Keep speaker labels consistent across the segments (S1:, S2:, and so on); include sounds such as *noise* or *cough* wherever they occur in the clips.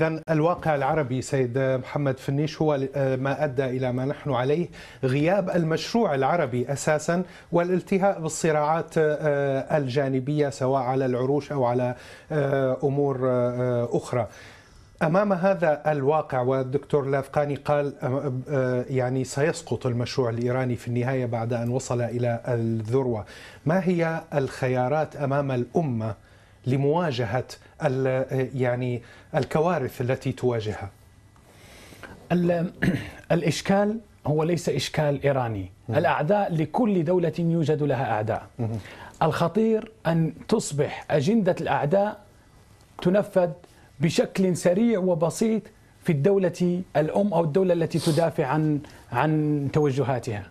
S1: إذا الواقع العربي سيد محمد فنيش هو آه، ما أدى إلى ما نحن عليه غياب المشروع العربي أساسا والالتهاء بالصراعات آه، آه، الجانبية سواء على العروش أو على أمور أخرى امام هذا الواقع والدكتور لافقاني قال يعني سيسقط المشروع الايراني في النهايه بعد ان وصل الى الذروه ما هي الخيارات امام الامه لمواجهه يعني الكوارث التي تواجهها؟
S2: *clears throat* الاشكال هو ليس اشكال ايراني، الاعداء لكل دوله يوجد لها اعداء. الخطير ان تصبح اجنده الاعداء تنفذ بشكل سريع وبسيط في الدولة الأم أو الدولة التي تدافع عن عن توجهاتها.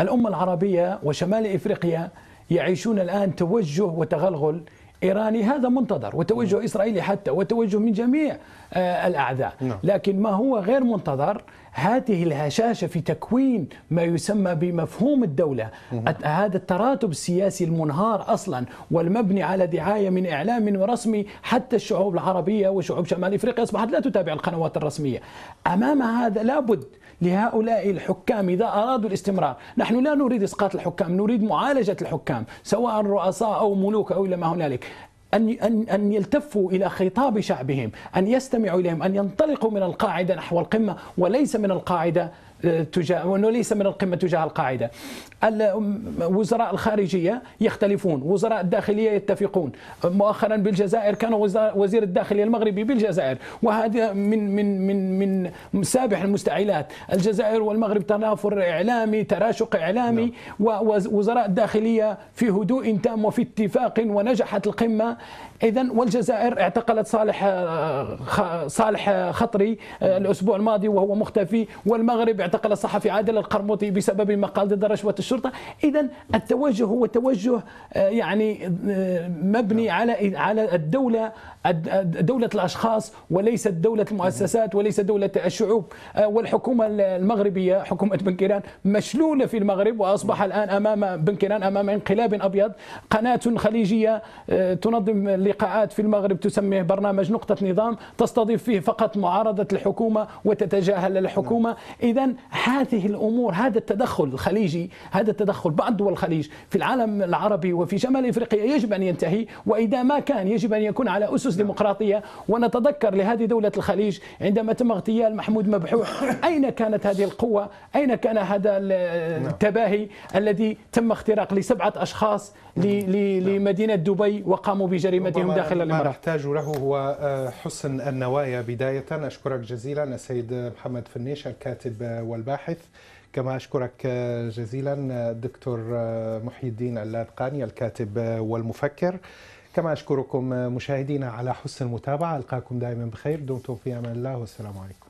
S2: الأمة العربية وشمال إفريقيا يعيشون الآن توجه وتغلغل إيراني هذا منتظر وتوجه نعم. إسرائيلي حتى وتوجه من جميع آه، الأعداء نعم. لكن ما هو غير منتظر هذه الهشاشة في تكوين ما يسمى بمفهوم الدولة هذا التراتب السياسي المنهار أصلا والمبني على دعاية من إعلام رسمي حتى الشعوب العربية وشعوب شمال إفريقيا أصبحت لا تتابع القنوات الرسمية أمام هذا لابد لهؤلاء الحكام إذا أرادوا الاستمرار نحن لا نريد إسقاط الحكام نريد معالجة الحكام سواء رؤساء أو ملوك أو إلى ما هنالك أن أن أن يلتفوا إلى خطاب شعبهم، أن يستمعوا إليهم، أن ينطلقوا من القاعدة نحو القمة وليس من القاعدة تجاه وانه ليس من القمه تجاه القاعده. وزراء الخارجيه يختلفون، وزراء الداخليه يتفقون، مؤخرا بالجزائر كان وزير الداخليه المغربي بالجزائر، وهذا من من من من سابح المستعيلات، الجزائر والمغرب تنافر اعلامي، تراشق اعلامي، نعم. ووزراء الداخليه في هدوء تام وفي اتفاق ونجحت القمه، اذا والجزائر اعتقلت صالح صالح خطري آه، الاسبوع الماضي وهو مختفي، والمغرب اعتقل الصحفي عادل القرموطي بسبب مقال ضد رشوة الشرطة إذا التوجه هو توجه آه، يعني آه، مبني نعم. على على الدولة دولة الأشخاص وليست دولة المؤسسات وليست دولة الشعوب آه، والحكومة المغربية حكومة بن كيران مشلولة في المغرب وأصبح نعم. الآن أمام بن كيران أمام انقلاب أبيض قناة خليجية تنظم لقاءات في المغرب تسميه برنامج نقطة نظام تستضيف فيه فقط معارضة الحكومة وتتجاهل الحكومة نعم. إذا هذه الامور هذا التدخل الخليجي هذا التدخل بعض دول الخليج في العالم العربي وفي شمال افريقيا يجب ان ينتهي واذا ما كان يجب ان يكون على اسس ديمقراطيه ونتذكر لهذه دوله الخليج عندما تم اغتيال محمود مبحوح اين كانت هذه القوه؟ اين كان هذا نعم. التباهي الذي تم اختراق لسبعه اشخاص نعم. لمدينه دبي وقاموا بجريمتهم داخل الامارات ما
S1: نحتاج له هو آه، حسن النوايا بدايه اشكرك جزيلا السيد محمد فنيش الكاتب آه، والباحث كما أشكرك جزيلا الدكتور محي الدين اللاذقاني الكاتب والمفكر كما أشكركم مشاهدينا على حسن المتابعة ألقاكم دائما بخير دمتم في أمان الله والسلام عليكم